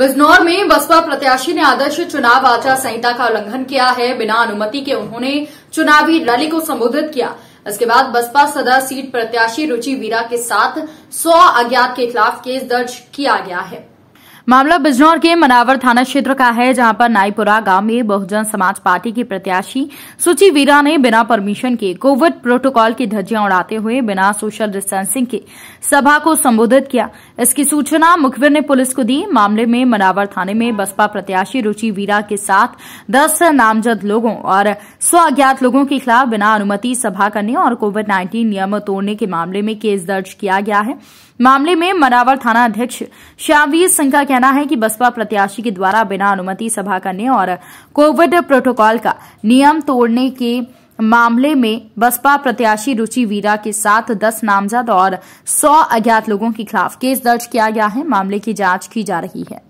बिजनौर में बसपा प्रत्याशी ने आदर्श चुनाव आचार संहिता का उल्लंघन किया है बिना अनुमति के उन्होंने चुनावी रैली को संबोधित किया इसके बाद बसपा सदर सीट प्रत्याशी रुचि वीरा के साथ सौ अज्ञात के खिलाफ केस दर्ज किया गया है मामला बिजनौर के मनावर थाना क्षेत्र का है जहां पर नाईपुरा गांव में बहुजन समाज पार्टी की प्रत्याशी सुचि वीरा ने बिना परमिशन के कोविड प्रोटोकॉल की धज्जियां उड़ाते हुए बिना सोशल डिस्टेंसिंग के सभा को संबोधित किया इसकी सूचना मुखबिर ने पुलिस को दी मामले में मनावर थाने में बसपा प्रत्याशी रुचि वीरा के साथ दस नामजद लोगों और स्व अज्ञात लोगों के खिलाफ बिना अनुमति सभा करने और कोविड नाइन्टीन नियम तोड़ने के मामले में केस दर्ज किया गया है मामले में मरावर थाना अध्यक्ष श्यामवीर सिंह का कहना है कि बसपा प्रत्याशी के द्वारा बिना अनुमति सभा करने और कोविड प्रोटोकॉल का नियम तोड़ने के मामले में बसपा प्रत्याशी रुचि वीरा के साथ 10 नामजद और 100 अज्ञात लोगों के खिलाफ केस दर्ज किया गया है मामले की जांच की जा रही है